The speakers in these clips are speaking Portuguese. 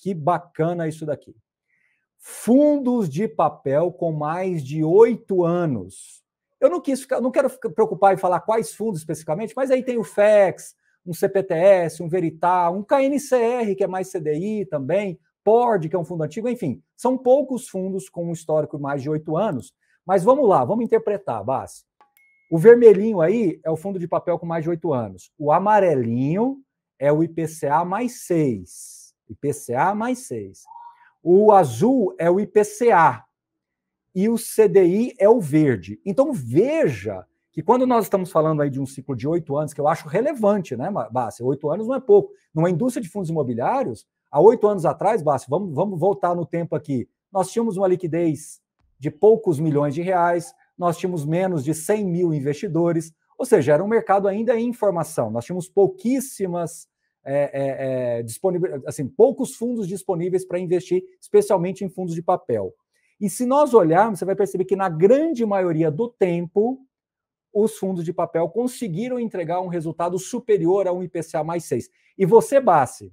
Que bacana isso daqui. Fundos de papel com mais de oito anos. Eu não quis ficar, não quero ficar, preocupar em falar quais fundos especificamente, mas aí tem o FEX, um CPTS, um Veritá, um KNCR, que é mais CDI também, PORD, que é um fundo antigo, enfim, são poucos fundos com um histórico de mais de oito anos. Mas vamos lá, vamos interpretar, Bas. O vermelhinho aí é o fundo de papel com mais de oito anos. O amarelinho é o IPCA mais seis. IPCA mais 6. O azul é o IPCA e o CDI é o verde. Então veja que quando nós estamos falando aí de um ciclo de oito anos, que eu acho relevante, né, Bárcia? Oito anos não é pouco. Numa indústria de fundos imobiliários, há oito anos atrás, Bárcia, vamos, vamos voltar no tempo aqui, nós tínhamos uma liquidez de poucos milhões de reais, nós tínhamos menos de 100 mil investidores, ou seja, era um mercado ainda em formação. Nós tínhamos pouquíssimas é, é, é, disponível, assim, poucos fundos disponíveis para investir, especialmente em fundos de papel. E se nós olharmos, você vai perceber que na grande maioria do tempo, os fundos de papel conseguiram entregar um resultado superior a um IPCA mais 6. E você, Bassi,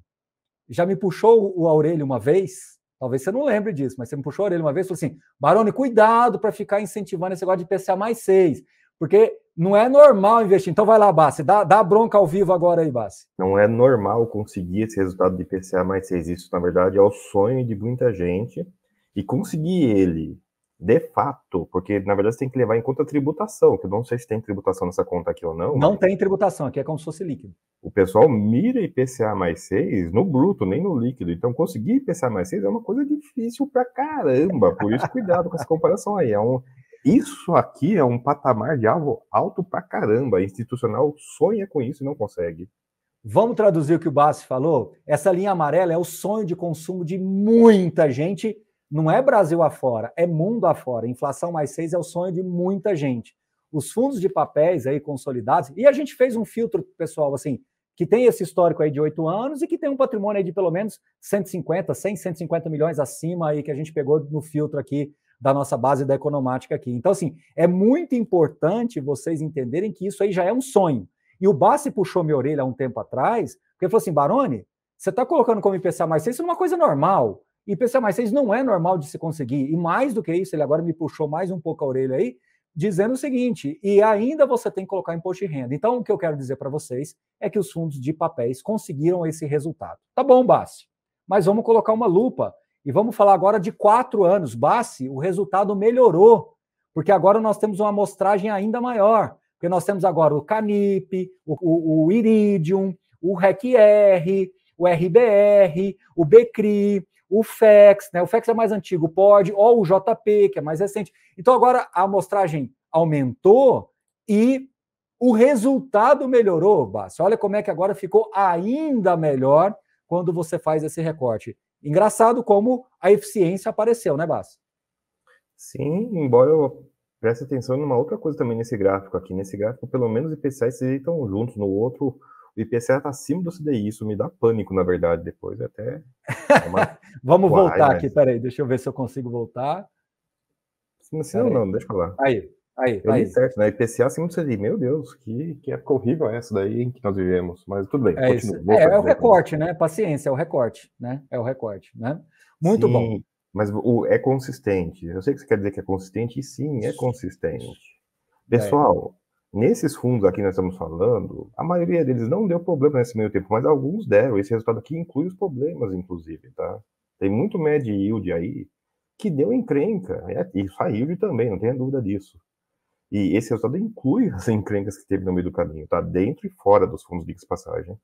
já me puxou o orelha uma vez, talvez você não lembre disso, mas você me puxou a orelha uma vez e falou assim: Barone, cuidado para ficar incentivando esse negócio de IPCA mais 6, porque não é normal investir. Então vai lá, Bassi, dá, dá bronca ao vivo agora aí, Bassi. Não é normal conseguir esse resultado de PCA mais 6. Isso, na verdade, é o sonho de muita gente. E conseguir ele, de fato, porque na verdade você tem que levar em conta a tributação, que eu não sei se tem tributação nessa conta aqui ou não. Não tem tributação, aqui é como se fosse líquido. O pessoal mira IPCA mais 6 no bruto, nem no líquido. Então, conseguir IPCA mais 6 é uma coisa difícil pra caramba. Por isso, cuidado com essa comparação aí. É um, isso aqui é um patamar de alvo alto pra caramba. A institucional sonha com isso e não consegue. Vamos traduzir o que o Bassi falou? Essa linha amarela é o sonho de consumo de muita gente. Não é Brasil afora, é mundo afora. Inflação mais seis é o sonho de muita gente. Os fundos de papéis aí consolidados. E a gente fez um filtro, pessoal, assim, que tem esse histórico aí de oito anos e que tem um patrimônio aí de pelo menos 150, 100, 150 milhões acima aí que a gente pegou no filtro aqui da nossa base da economática aqui. Então, assim, é muito importante vocês entenderem que isso aí já é um sonho. E o Bassi puxou minha orelha há um tempo atrás, porque falou assim: Barone, você está colocando como IPCA mais 6 numa é coisa normal. IPCA mais 6 não é normal de se conseguir. E mais do que isso, ele agora me puxou mais um pouco a orelha aí, dizendo o seguinte: e ainda você tem que colocar imposto de renda. Então, o que eu quero dizer para vocês é que os fundos de papéis conseguiram esse resultado. Tá bom, Bassi, mas vamos colocar uma lupa e vamos falar agora de quatro anos. Base, o resultado melhorou, porque agora nós temos uma amostragem ainda maior. Porque nós temos agora o Canip, o, o, o Iridium, o REC-R, o RBR, o Becri, o FEX, né? O FEX é mais antigo, o ou o JP, que é mais recente. Então agora a amostragem aumentou e o resultado melhorou, Basse. Olha como é que agora ficou ainda melhor quando você faz esse recorte. Engraçado como a eficiência apareceu, né, Bass? Sim, embora eu preste atenção numa outra coisa também nesse gráfico aqui. Nesse gráfico, pelo menos o IPCA e CDI estão juntos. No outro, o IPCA está acima do CDI. Isso me dá pânico, na verdade, depois. É até. É uma... Vamos Uai, voltar mas... aqui, peraí. Deixa eu ver se eu consigo voltar. Se não, não, não, deixa eu falar. Aí. Aí, eu aí. certo, né? IPCA acima você CDI. Meu Deus, que, que época horrível é essa daí em que nós vivemos. Mas tudo bem, é É, é, o né? recorte, né? Paciência, é o recorte, né? É o recorte, né? Muito sim, bom. Mas o, é consistente. Eu sei que você quer dizer que é consistente, e sim, é consistente. Pessoal, é. nesses fundos aqui que nós estamos falando, a maioria deles não deu problema nesse meio tempo, mas alguns deram. Esse resultado aqui inclui os problemas, inclusive, tá? Tem muito médio yield aí que deu encrenca, é, e saiu de também, não tenha dúvida disso. E esse resultado inclui as encrencas que teve no meio do caminho, tá? Dentro e fora dos fundos de passagem.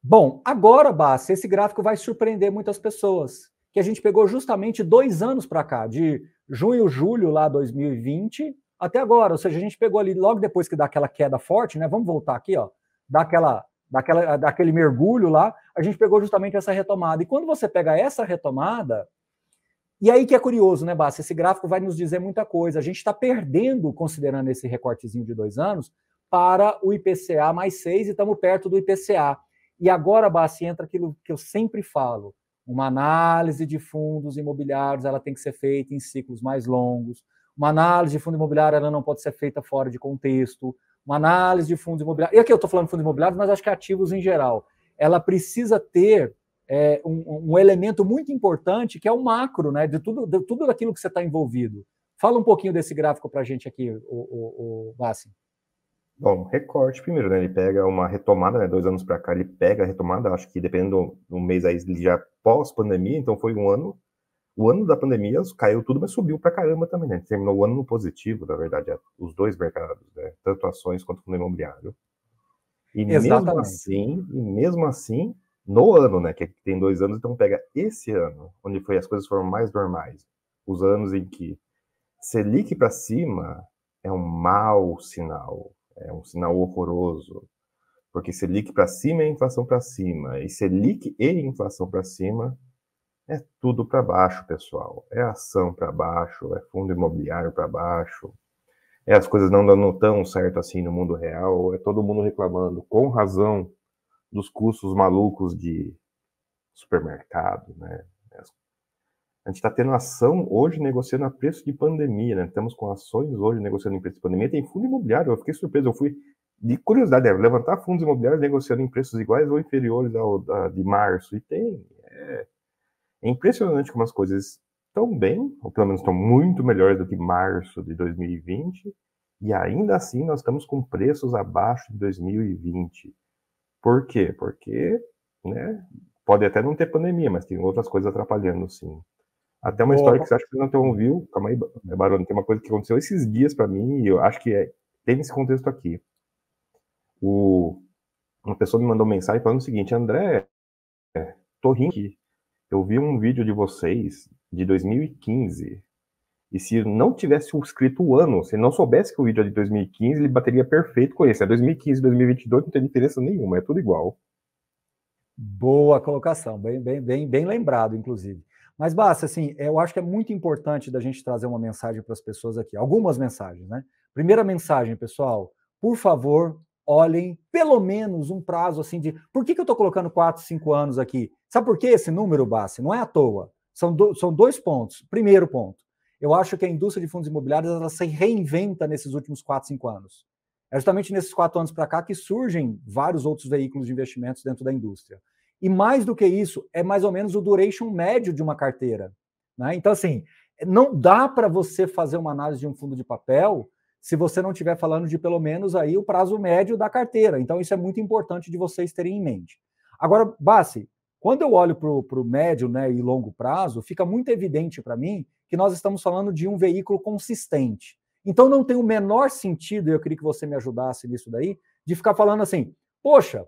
Bom, agora, Bassi, esse gráfico vai surpreender muitas pessoas, que a gente pegou justamente dois anos para cá, de junho, julho lá 2020 até agora, ou seja, a gente pegou ali logo depois que dá aquela queda forte, né? Vamos voltar aqui, ó, daquela, daquela, daquele mergulho lá, a gente pegou justamente essa retomada. E quando você pega essa retomada, e aí que é curioso, né, Bassi? Esse gráfico vai nos dizer muita coisa. A gente está perdendo, considerando esse recortezinho de dois anos, para o IPCA mais seis. e estamos perto do IPCA. E agora, Bassi, entra aquilo que eu sempre falo: uma análise de fundos imobiliários ela tem que ser feita em ciclos mais longos. Uma análise de fundo imobiliário ela não pode ser feita fora de contexto. Uma análise de fundo imobiliário. E aqui eu estou falando de fundos imobiliários, mas acho que ativos em geral. Ela precisa ter é, um, um, elemento muito importante que é o macro, né? De tudo, de tudo aquilo que você está envolvido. Fala um pouquinho desse gráfico para a gente aqui, o, o, o Vassi. Bom, recorte primeiro, né? Ele pega uma retomada, né? Dois anos para cá, ele pega a retomada, acho que dependendo do, mês aí, ele já pós-pandemia, então foi um ano. O ano da pandemia caiu tudo, mas subiu para caramba também, né? Terminou o ano no positivo, na verdade, os dois mercados, né? Tanto ações quanto fundo imobiliário. E Exatamente. mesmo assim, e mesmo assim, no ano, né? É que tem dois anos, então pega esse ano, onde foi as coisas foram mais normais. Os anos em que Selic para cima é um mau sinal, é um sinal horroroso, porque Selic para cima é inflação para cima, e Selic e inflação para cima é tudo para baixo, pessoal. É ação para baixo, é fundo imobiliário para baixo, é as coisas não dando tão certo assim no mundo real, é todo mundo reclamando com razão dos custos malucos de supermercado, né? A gente está tendo ação hoje negociando a preço de pandemia, né? Estamos com ações hoje negociando em preço de pandemia. Tem fundo imobiliário, eu fiquei surpreso, eu fui de curiosidade, é levantar fundos imobiliários negociando em preços iguais ou inferiores ao da, de março. E tem. É, é impressionante como as coisas estão bem, ou pelo menos estão muito melhores do que março de 2020, e ainda assim nós estamos com preços abaixo de 2020. Por quê? Porque, né, pode até não ter pandemia, mas tem outras coisas atrapalhando, sim. Até uma Boa. história que você acha que não não ouviu, calma aí, né, Barone, tem uma coisa que aconteceu esses dias para mim, e eu acho que é, tem esse contexto aqui. O, uma pessoa me mandou mensagem falando o seguinte, André, é, tô rindo aqui. Eu vi um vídeo de vocês de 2015 e se não tivesse escrito o ano, se não soubesse que o vídeo é de 2015, ele bateria perfeito com esse. É 2015, 2022, não tem diferença nenhuma, é tudo igual. Boa colocação, bem, bem, bem, bem lembrado, inclusive. Mas, Basta, assim, é, eu acho que é muito importante da gente trazer uma mensagem para as pessoas aqui, algumas mensagens, né? Primeira mensagem, pessoal, por favor, olhem pelo menos um prazo assim de. Por que, que eu estou colocando 4, 5 anos aqui? Sabe por que esse número, Bassi? Não é à toa. São, do... são dois pontos. Primeiro ponto eu acho que a indústria de fundos imobiliários ela se reinventa nesses últimos 4, 5 anos. É justamente nesses quatro anos para cá que surgem vários outros veículos de investimentos dentro da indústria. E mais do que isso, é mais ou menos o duration médio de uma carteira. Né? Então, assim, não dá para você fazer uma análise de um fundo de papel se você não estiver falando de pelo menos aí o prazo médio da carteira. Então, isso é muito importante de vocês terem em mente. Agora, Bassi, quando eu olho para o médio né, e longo prazo, fica muito evidente para mim que nós estamos falando de um veículo consistente. Então não tem o menor sentido, e eu queria que você me ajudasse nisso daí, de ficar falando assim, poxa,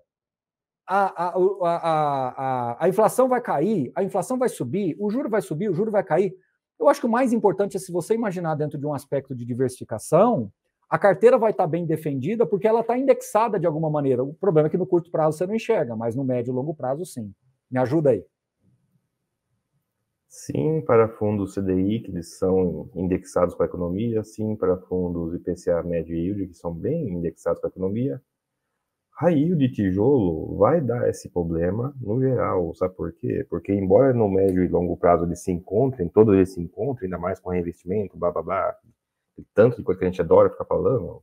a, a, a, a, inflação vai cair, a inflação vai subir, o juro vai subir, o juro vai cair. Eu acho que o mais importante é se você imaginar dentro de um aspecto de diversificação, a carteira vai estar bem defendida porque ela está indexada de alguma maneira. O problema é que no curto prazo você não enxerga, mas no médio e longo prazo sim. Me ajuda aí. Sim, para fundos CDI, que eles são indexados com a economia, sim, para fundos IPCA médio yield, que são bem indexados com a economia. Raio de tijolo vai dar esse problema no geral, sabe por quê? Porque embora no médio e longo prazo eles se encontrem, todos eles se encontrem, ainda mais com reinvestimento, blá blá blá, tanto de coisa que a gente adora ficar falando,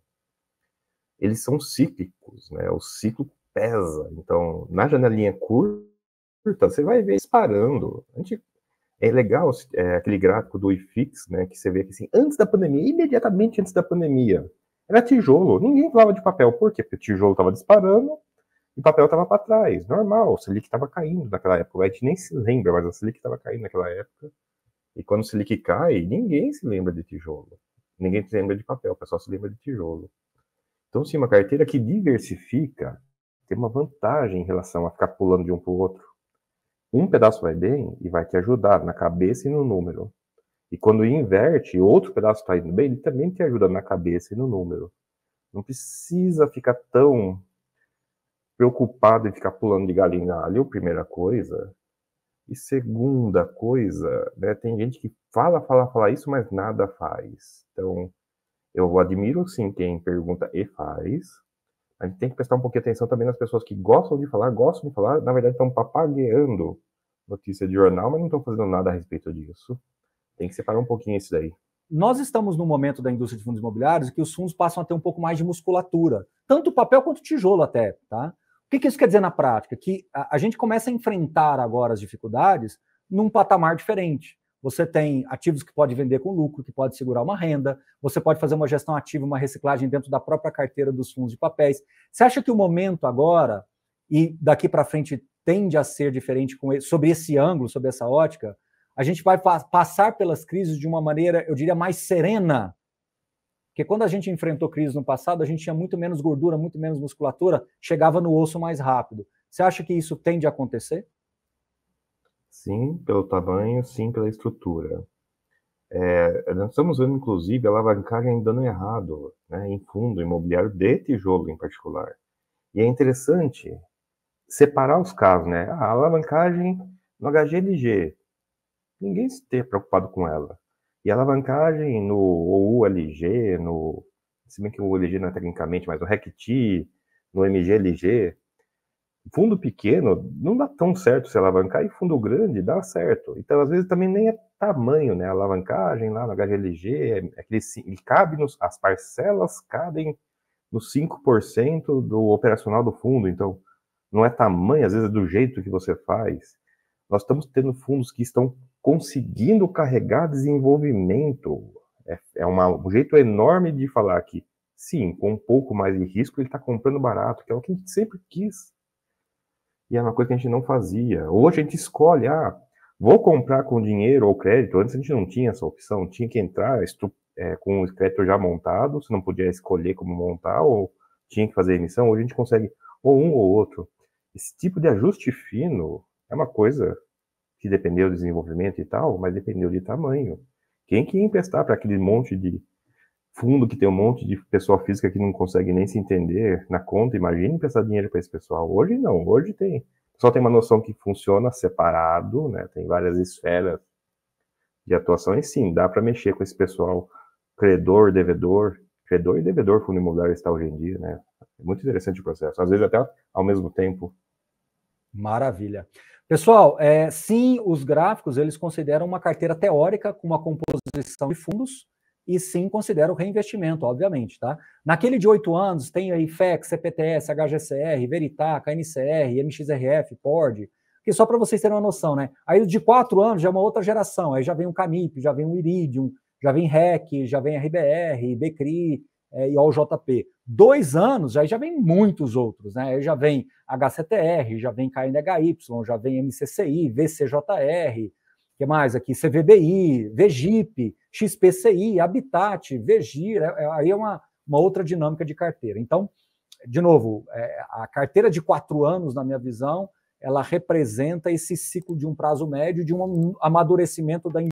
eles são cíclicos, né? O ciclo pesa. Então, na janelinha curta, você vai ver disparando. A gente é legal é, aquele gráfico do IFIX, né, que você vê que assim, antes da pandemia, imediatamente antes da pandemia, era tijolo. Ninguém falava de papel. Por quê? Porque o tijolo estava disparando e o papel estava para trás. Normal, o Selic estava caindo naquela época. A gente nem se lembra, mas o Selic estava caindo naquela época. E quando o Selic cai, ninguém se lembra de tijolo. Ninguém se lembra de papel, o pessoal se lembra de tijolo. Então, sim, uma carteira que diversifica tem uma vantagem em relação a ficar pulando de um para o outro. Um pedaço vai bem e vai te ajudar na cabeça e no número. E quando inverte, outro pedaço está indo bem, ele também te ajuda na cabeça e no número. Não precisa ficar tão preocupado em ficar pulando de galinha ali primeira coisa. E segunda coisa, né, tem gente que fala, fala, fala isso, mas nada faz. Então, eu admiro sim quem pergunta e faz, a gente tem que prestar um pouquinho de atenção também nas pessoas que gostam de falar, gostam de falar, na verdade estão papagueando notícia de jornal, mas não estão fazendo nada a respeito disso. Tem que separar um pouquinho isso daí. Nós estamos num momento da indústria de fundos imobiliários que os fundos passam a ter um pouco mais de musculatura, tanto papel quanto tijolo até, tá? O que, que isso quer dizer na prática? Que a, a gente começa a enfrentar agora as dificuldades num patamar diferente. Você tem ativos que pode vender com lucro, que pode segurar uma renda, você pode fazer uma gestão ativa, uma reciclagem dentro da própria carteira dos fundos de papéis. Você acha que o momento agora e daqui para frente tende a ser diferente com sobre esse ângulo, sobre essa ótica? A gente vai passar pelas crises de uma maneira, eu diria, mais serena porque quando a gente enfrentou crise no passado, a gente tinha muito menos gordura, muito menos musculatura, chegava no osso mais rápido. Você acha que isso tende a acontecer? Sim, pelo tamanho, sim, pela estrutura. É, nós estamos vendo, inclusive, a alavancagem dando é errado né, em fundo imobiliário de tijolo em particular. E é interessante separar os casos, né? Ah, a alavancagem no HGLG, ninguém se ter preocupado com ela. E a alavancagem no OULG, no, se bem que o OLG não é tecnicamente, mas no RECTI, no MGLG, fundo pequeno não dá tão certo se alavancar e fundo grande dá certo. Então, às vezes, também nem é tamanho, né? A alavancagem lá no HGLG, é, aquele, ele cabe nos, as parcelas cabem nos 5% do operacional do fundo. Então, não é tamanho, às vezes é do jeito que você faz. Nós estamos tendo fundos que estão conseguindo carregar desenvolvimento. É, é uma, um jeito enorme de falar que, sim, com um pouco mais de risco, ele está comprando barato, que é o que a gente sempre quis e é uma coisa que a gente não fazia. Hoje a gente escolhe, ah, vou comprar com dinheiro ou crédito. Antes a gente não tinha essa opção, tinha que entrar é, com o crédito já montado, você não podia escolher como montar ou tinha que fazer emissão. Hoje a gente consegue ou um ou outro. Esse tipo de ajuste fino é uma coisa que dependeu do desenvolvimento e tal, mas dependeu de tamanho. Quem que ia emprestar para aquele monte de fundo que tem um monte de pessoa física que não consegue nem se entender na conta, imagine prestar dinheiro para esse pessoal. Hoje não, hoje tem. Só tem uma noção que funciona separado, né? Tem várias esferas de atuação e sim, dá para mexer com esse pessoal credor, devedor, credor e devedor fundo imobiliário está hoje em dia, né? É muito interessante o processo. Às vezes até ao mesmo tempo. Maravilha. Pessoal, é, sim, os gráficos eles consideram uma carteira teórica com uma composição de fundos e sim considera o reinvestimento, obviamente, tá? Naquele de oito anos, tem aí FEC, CPTS, HGCR, Veritaca, NCR, MXRF, PORD, que só para vocês terem uma noção, né? Aí de quatro anos já é uma outra geração, aí já vem um Canip, já vem um Iridium, já vem REC, já vem RBR, BCRI é, e OJP. Dois anos, aí já vem muitos outros, né? Aí já vem HCTR, já vem KNHY, já vem MCCI, VCJR, que mais aqui? CVBI, VGIP, XPCI, Habitat, Vegir, é, é, aí é uma, uma outra dinâmica de carteira. Então, de novo, é, a carteira de quatro anos, na minha visão, ela representa esse ciclo de um prazo médio, de um amadurecimento da